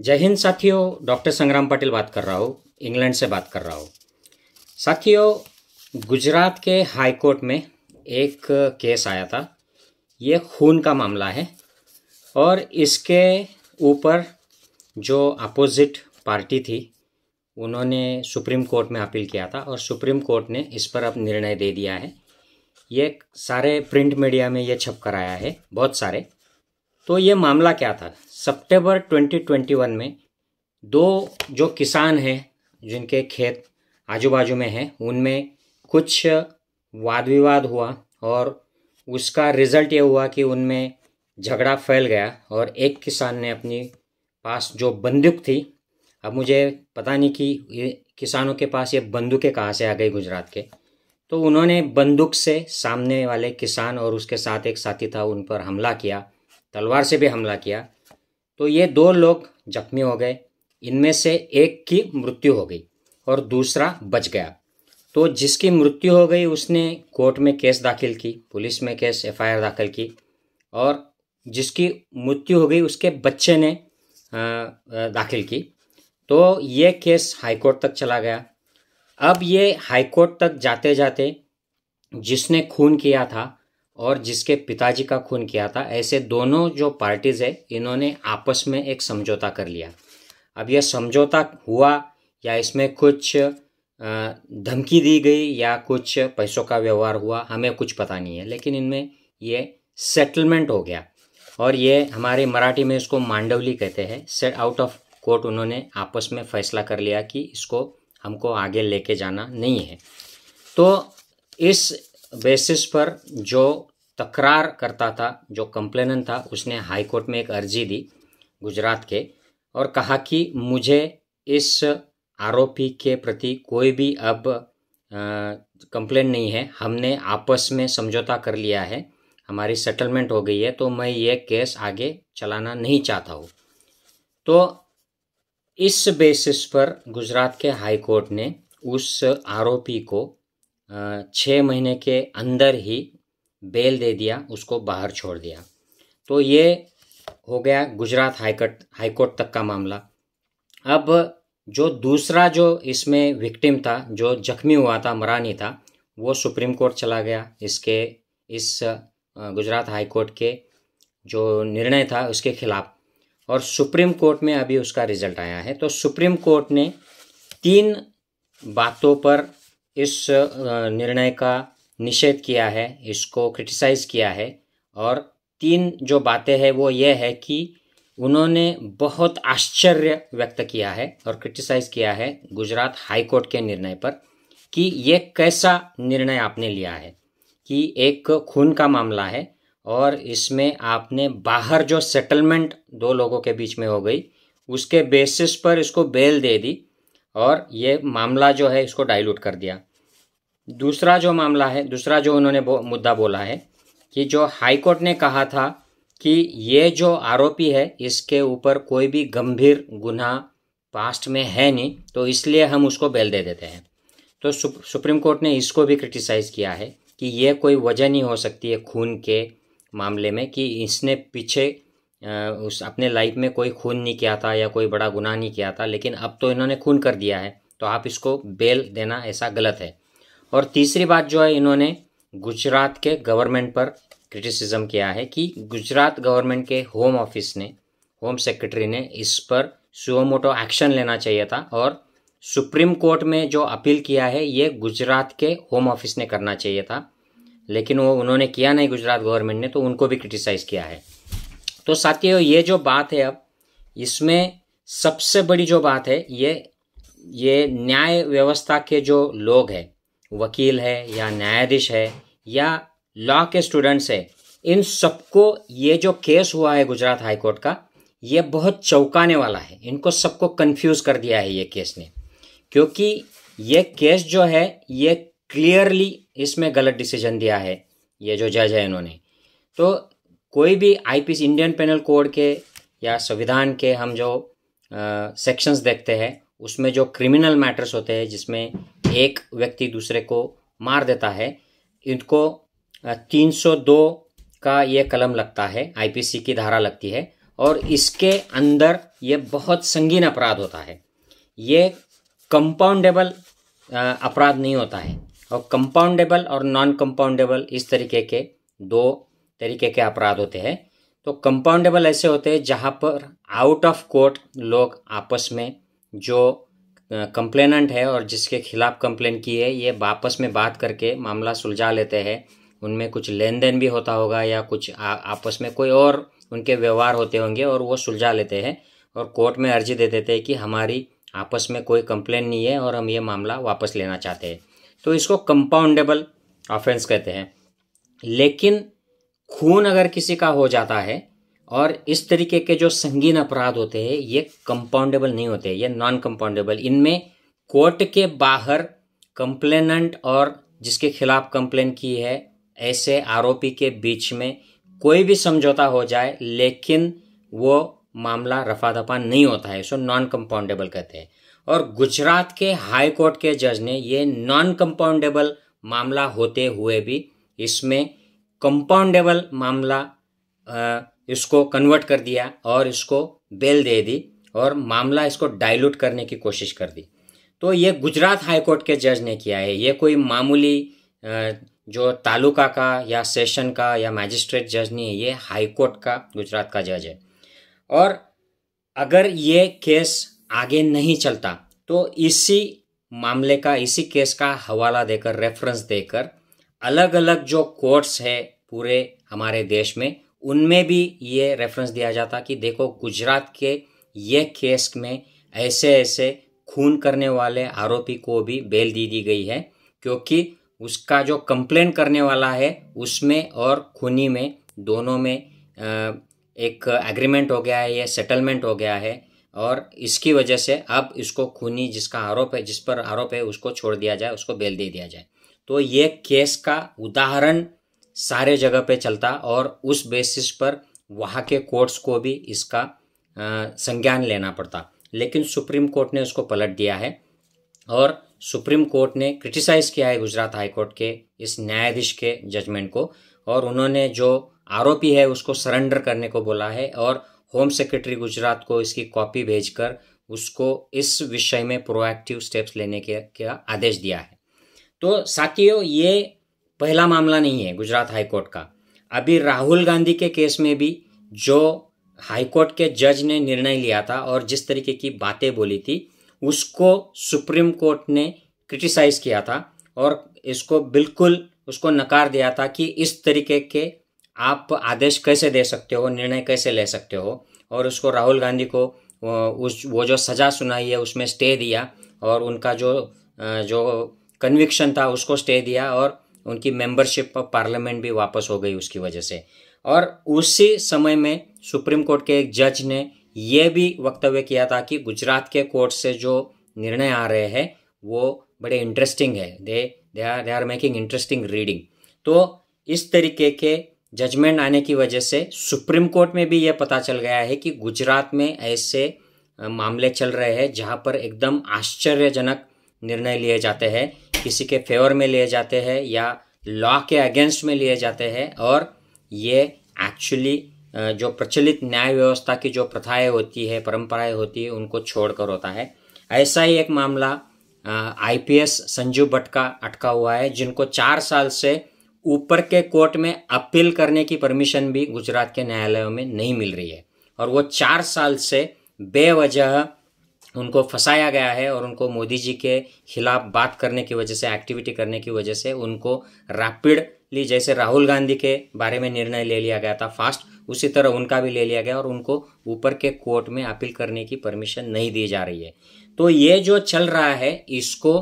जय हिंद साथियों डॉक्टर संग्राम पाटिल बात कर रहा हूँ इंग्लैंड से बात कर रहा हूँ साथियों गुजरात के हाई कोर्ट में एक केस आया था ये खून का मामला है और इसके ऊपर जो अपोजिट पार्टी थी उन्होंने सुप्रीम कोर्ट में अपील किया था और सुप्रीम कोर्ट ने इस पर अब निर्णय दे दिया है ये सारे प्रिंट मीडिया में ये छप कर आया है बहुत सारे तो ये मामला क्या था सितंबर 2021 में दो जो किसान हैं जिनके खेत आजू बाजू में हैं उनमें कुछ वाद विवाद हुआ और उसका रिजल्ट ये हुआ कि उनमें झगड़ा फैल गया और एक किसान ने अपनी पास जो बंदूक थी अब मुझे पता नहीं कि ये किसानों के पास ये बंदूकें कहाँ से आ गई गुजरात के तो उन्होंने बंदूक से सामने वाले किसान और उसके साथ एक साथी था उन पर हमला किया तलवार से भी हमला किया तो ये दो लोग जख्मी हो गए इनमें से एक की मृत्यु हो गई और दूसरा बच गया तो जिसकी मृत्यु हो गई उसने कोर्ट में केस दाखिल की पुलिस में केस एफआईआर दाखिल की और जिसकी मृत्यु हो गई उसके बच्चे ने दाखिल की तो ये केस हाईकोर्ट तक चला गया अब ये हाईकोर्ट तक जाते जाते जिसने खून किया था और जिसके पिताजी का खून किया था ऐसे दोनों जो पार्टीज है इन्होंने आपस में एक समझौता कर लिया अब यह समझौता हुआ या इसमें कुछ धमकी दी गई या कुछ पैसों का व्यवहार हुआ हमें कुछ पता नहीं है लेकिन इनमें ये सेटलमेंट हो गया और ये हमारे मराठी में इसको मांडवली कहते हैं सेट आउट ऑफ कोर्ट उन्होंने आपस में फैसला कर लिया कि इसको हमको आगे लेके जाना नहीं है तो इस बेसिस पर जो तकरार करता था जो कंप्लेन था उसने हाई कोर्ट में एक अर्जी दी गुजरात के और कहा कि मुझे इस आरोपी के प्रति कोई भी अब कंप्लेन नहीं है हमने आपस में समझौता कर लिया है हमारी सेटलमेंट हो गई है तो मैं ये केस आगे चलाना नहीं चाहता हूँ तो इस बेसिस पर गुजरात के हाई कोर्ट ने उस आरोपी को छः महीने के अंदर ही बेल दे दिया उसको बाहर छोड़ दिया तो ये हो गया गुजरात हाईकोर्ट हाईकोर्ट तक का मामला अब जो दूसरा जो इसमें विक्टिम था जो जख्मी हुआ था मरानी था वो सुप्रीम कोर्ट चला गया इसके इस गुजरात हाई कोर्ट के जो निर्णय था उसके खिलाफ और सुप्रीम कोर्ट में अभी उसका रिजल्ट आया है तो सुप्रीम कोर्ट ने तीन बातों पर इस निर्णय का निषेध किया है इसको क्रिटिसाइज़ किया है और तीन जो बातें हैं वो ये है कि उन्होंने बहुत आश्चर्य व्यक्त किया है और क्रिटिसाइज़ किया है गुजरात हाईकोर्ट के निर्णय पर कि ये कैसा निर्णय आपने लिया है कि एक खून का मामला है और इसमें आपने बाहर जो सेटलमेंट दो लोगों के बीच में हो गई उसके बेसिस पर इसको बेल दे दी और ये मामला जो है इसको डाइल्यूट कर दिया दूसरा जो मामला है दूसरा जो उन्होंने बो, मुद्दा बोला है कि जो हाईकोर्ट ने कहा था कि ये जो आरोपी है इसके ऊपर कोई भी गंभीर गुना पास्ट में है नहीं तो इसलिए हम उसको बेल दे देते हैं तो सुप, सुप्रीम कोर्ट ने इसको भी क्रिटिसाइज़ किया है कि ये कोई वजह नहीं हो सकती है खून के मामले में कि इसने पीछे उस अपने लाइफ में कोई खून नहीं किया था या कोई बड़ा गुनाह नहीं किया था लेकिन अब तो इन्होंने खून कर दिया है तो आप इसको बेल देना ऐसा गलत है और तीसरी बात जो है इन्होंने गुजरात के गवर्नमेंट पर क्रिटिसिज्म किया है कि गुजरात गवर्नमेंट के होम ऑफिस ने होम सेक्रेटरी ने इस पर सुओमोटो एक्शन लेना चाहिए था और सुप्रीम कोर्ट में जो अपील किया है ये गुजरात के होम ऑफिस ने करना चाहिए था लेकिन वो उन्होंने किया नहीं गुजरात गवर्नमेंट ने तो उनको भी क्रिटिसाइज़ किया है तो साथियों ये जो बात है अब इसमें सबसे बड़ी जो बात है ये ये न्याय व्यवस्था के जो लोग हैं वकील है या न्यायाधीश है या लॉ के स्टूडेंट्स है इन सबको ये जो केस हुआ है गुजरात हाईकोर्ट का ये बहुत चौंकाने वाला है इनको सबको कंफ्यूज कर दिया है ये केस ने क्योंकि ये केस जो है ये क्लियरली इसमें गलत डिसीजन दिया है ये जो जज है इन्होंने तो कोई भी आईपीसी इंडियन पेनल कोड के या संविधान के हम जो सेक्शंस देखते हैं उसमें जो क्रिमिनल मैटर्स होते हैं जिसमें एक व्यक्ति दूसरे को मार देता है इनको 302 का ये कलम लगता है आईपीसी की धारा लगती है और इसके अंदर ये बहुत संगीन अपराध होता है ये कंपाउंडेबल अपराध नहीं होता है और कंपाउंडेबल और नॉन कंपाउंडेबल इस तरीके के दो तरीके के अपराध होते हैं तो कंपाउंडेबल ऐसे होते हैं जहाँ पर आउट ऑफ कोर्ट लोग आपस में जो कंप्लेनेंट है और जिसके खिलाफ कंप्लेन की है ये आपस में बात करके मामला सुलझा लेते हैं उनमें कुछ लेन देन भी होता होगा या कुछ आ, आपस में कोई और उनके व्यवहार होते होंगे और वो सुलझा लेते हैं और कोर्ट में अर्जी दे देते हैं कि हमारी आपस में कोई कंप्लेन नहीं है और हम ये मामला वापस लेना चाहते हैं तो इसको कंपाउंडेबल ऑफेंस कहते हैं लेकिन खून अगर किसी का हो जाता है और इस तरीके के जो संगीन अपराध होते हैं ये कंपाउंडेबल नहीं होते ये नॉन कंपाउंडेबल इनमें कोर्ट के बाहर कंप्लेनेंट और जिसके खिलाफ कंप्लेन की है ऐसे आरोपी के बीच में कोई भी समझौता हो जाए लेकिन वो मामला रफा दफा नहीं होता है सो नॉन कंपाउंडेबल कहते हैं और गुजरात के हाई कोर्ट के जज ने ये नॉन कंपाउंडेबल मामला होते हुए भी इसमें कंपाउंडेबल मामला इसको कन्वर्ट कर दिया और इसको बेल दे दी और मामला इसको डाइल्यूट करने की कोशिश कर दी तो ये गुजरात हाईकोर्ट के जज ने किया है ये कोई मामूली जो तालुका का या सेशन का या मैजिस्ट्रेट जज नहीं है ये हाईकोर्ट का गुजरात का जज है और अगर ये केस आगे नहीं चलता तो इसी मामले का इसी केस का हवाला देकर रेफरेंस देकर अलग अलग जो कोर्ट्स है पूरे हमारे देश में उनमें भी ये रेफरेंस दिया जाता कि देखो गुजरात के ये केस में ऐसे ऐसे खून करने वाले आरोपी को भी बेल दे दी गई है क्योंकि उसका जो कंप्लेन करने वाला है उसमें और खूनी में दोनों में एक एग्रीमेंट हो गया है या सेटलमेंट हो गया है और इसकी वजह से अब इसको खूनी जिसका आरोप है जिस पर आरोप है उसको छोड़ दिया जाए उसको बेल दे दिया जाए तो ये केस का उदाहरण सारे जगह पे चलता और उस बेसिस पर वहाँ के कोर्ट्स को भी इसका संज्ञान लेना पड़ता लेकिन सुप्रीम कोर्ट ने उसको पलट दिया है और सुप्रीम कोर्ट ने क्रिटिसाइज़ किया है गुजरात हाई कोर्ट के इस न्यायाधीश के जजमेंट को और उन्होंने जो आरोपी है उसको सरेंडर करने को बोला है और होम सेक्रेटरी गुजरात को इसकी कॉपी भेजकर उसको इस विषय में प्रोएक्टिव स्टेप्स लेने के, के आदेश दिया है तो साथियों ये पहला मामला नहीं है गुजरात हाईकोर्ट का अभी राहुल गांधी के केस में भी जो हाईकोर्ट के जज ने निर्णय लिया था और जिस तरीके की बातें बोली थी उसको सुप्रीम कोर्ट ने क्रिटिसाइज़ किया था और इसको बिल्कुल उसको नकार दिया था कि इस तरीके के आप आदेश कैसे दे सकते हो निर्णय कैसे ले सकते हो और उसको राहुल गांधी को उस वो जो सज़ा सुनाई है उसमें स्टे दिया और उनका जो जो कन्विक्शन था उसको स्टे दिया और उनकी मेंबरशिप ऑफ पार्लियामेंट भी वापस हो गई उसकी वजह से और उसी समय में सुप्रीम कोर्ट के एक जज ने यह भी वक्तव्य किया था कि गुजरात के कोर्ट से जो निर्णय आ रहे हैं वो बड़े इंटरेस्टिंग है they they are they are making interesting reading तो इस तरीके के जजमेंट आने की वजह से सुप्रीम कोर्ट में भी यह पता चल गया है कि गुजरात में ऐसे मामले चल रहे हैं जहाँ पर एकदम आश्चर्यजनक निर्णय लिए जाते हैं किसी के फेवर में लिए जाते हैं या लॉ के अगेंस्ट में लिए जाते हैं और ये एक्चुअली जो प्रचलित न्याय व्यवस्था की जो प्रथाएं होती है परंपराएं होती है उनको छोड़कर होता है ऐसा ही एक मामला आईपीएस संजू भट्ट का अटका हुआ है जिनको चार साल से ऊपर के कोर्ट में अपील करने की परमिशन भी गुजरात के न्यायालयों में नहीं मिल रही है और वो चार साल से बेवजह उनको फंसाया गया है और उनको मोदी जी के खिलाफ बात करने की वजह से एक्टिविटी करने की वजह से उनको रैपिडली जैसे राहुल गांधी के बारे में निर्णय ले लिया गया था फास्ट उसी तरह उनका भी ले लिया गया और उनको ऊपर के कोर्ट में अपील करने की परमिशन नहीं दी जा रही है तो ये जो चल रहा है इसको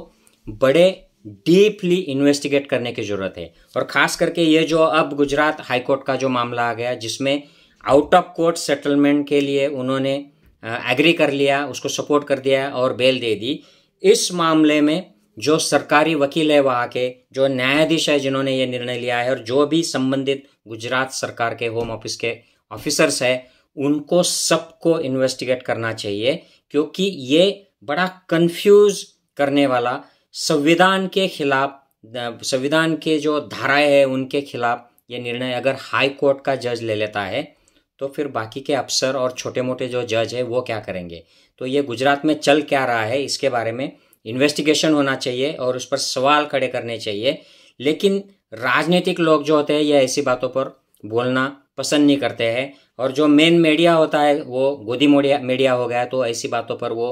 बड़े डीपली इन्वेस्टिगेट करने की ज़रूरत है और ख़ास करके ये जो अब गुजरात हाईकोर्ट का जो मामला आ गया जिसमें आउट ऑफ कोर्ट सेटलमेंट के लिए उन्होंने एग्री कर लिया उसको सपोर्ट कर दिया और बेल दे दी इस मामले में जो सरकारी वकील है वहाँ के जो न्यायाधीश है जिन्होंने ये निर्णय लिया है और जो भी संबंधित गुजरात सरकार के होम ऑफिस के ऑफिसर्स है उनको सबको इन्वेस्टिगेट करना चाहिए क्योंकि ये बड़ा कंफ्यूज करने वाला संविधान के खिलाफ संविधान के जो धाराएं हैं उनके खिलाफ ये निर्णय अगर हाई कोर्ट का जज ले लेता है तो फिर बाकी के अफसर और छोटे मोटे जो जज है वो क्या करेंगे तो ये गुजरात में चल क्या रहा है इसके बारे में इन्वेस्टिगेशन होना चाहिए और उस पर सवाल खड़े करने चाहिए लेकिन राजनीतिक लोग जो होते हैं ये ऐसी बातों पर बोलना पसंद नहीं करते हैं और जो मेन मीडिया होता है वो गोदी मोडिया मीडिया हो गया तो ऐसी बातों पर वो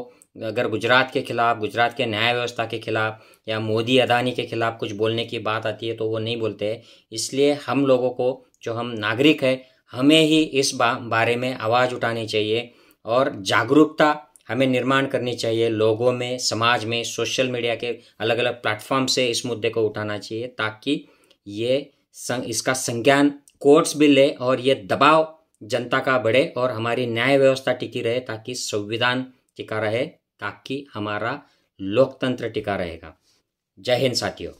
अगर गुजरात के खिलाफ गुजरात के न्याय व्यवस्था के खिलाफ या मोदी अदानी के खिलाफ कुछ बोलने की बात आती है तो वो नहीं बोलते इसलिए हम लोगों को जो हम नागरिक है हमें ही इस बा, बारे में आवाज़ उठानी चाहिए और जागरूकता हमें निर्माण करनी चाहिए लोगों में समाज में सोशल मीडिया के अलग अलग प्लेटफॉर्म से इस मुद्दे को उठाना चाहिए ताकि ये संग, इसका संज्ञान कोर्ट्स भी ले और ये दबाव जनता का बढ़े और हमारी न्याय व्यवस्था टिकी रहे ताकि संविधान टिका रहे ताकि हमारा लोकतंत्र टिका रहेगा जय हिंद साथियों